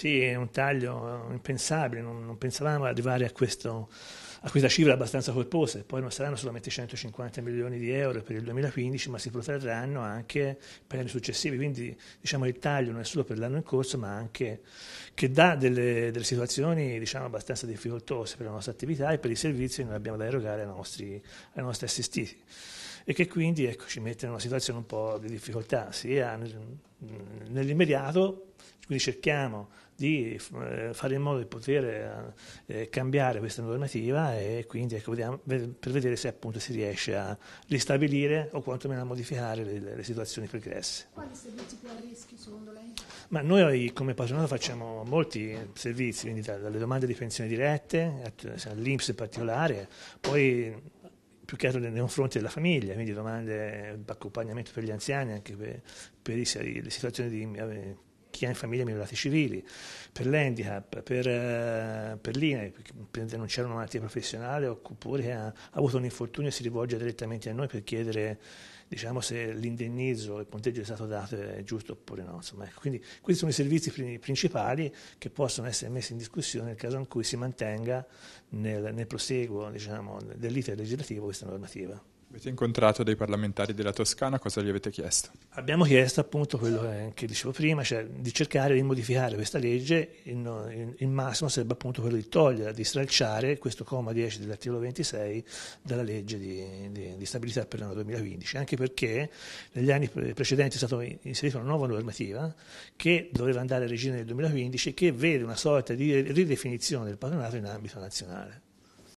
Sì, è un taglio impensabile, non, non pensavamo di arrivare a, questo, a, questa cifra abbastanza corposa, poi non saranno solamente 150 milioni di euro per il 2015, ma si protrarranno anche per gli anni successivi, quindi diciamo, il taglio non è solo per l'anno in corso, ma anche che dà delle, delle situazioni diciamo, abbastanza difficoltose per la nostra attività e per i servizi che noi abbiamo da erogare ai nostri, ai nostri assistiti e che quindi ecco, ci mette in una situazione un po' di difficoltà, sia nell'immediato, quindi cerchiamo di eh, fare in modo di poter eh, eh, cambiare questa normativa e quindi ecco, vediamo, per vedere se appunto si riesce a ristabilire o quantomeno a modificare le, le situazioni pregresse. Quali servizi più a rischio secondo lei? Ma noi come patronato facciamo molti servizi, quindi dalle domande di pensione dirette, cioè, all'Inps in particolare, poi più che altro nei confronti della famiglia, quindi domande, di accompagnamento per gli anziani, anche per, per le situazioni di chi ha in famiglia migliorati civili, per l'handicap, per, eh, per l'INE, per denunciare una malattia professionale oppure che ha, ha avuto un infortunio e si rivolge direttamente a noi per chiedere diciamo, se l'indennizzo, il punteggio è stato dato è giusto oppure no. Insomma, ecco. Quindi questi sono i servizi principali che possono essere messi in discussione nel caso in cui si mantenga nel, nel proseguo diciamo, dell'iter legislativo questa normativa. Avete incontrato dei parlamentari della Toscana, cosa gli avete chiesto? Abbiamo chiesto appunto quello che eh, dicevo prima, cioè di cercare di modificare questa legge, il massimo sarebbe appunto quello di togliere, di stralciare questo comma 10 dell'articolo 26 dalla legge di, di, di stabilità per l'anno 2015, anche perché negli anni precedenti è stata inserita una nuova normativa che doveva andare a regime nel 2015 che vede una sorta di ridefinizione del patronato in ambito nazionale.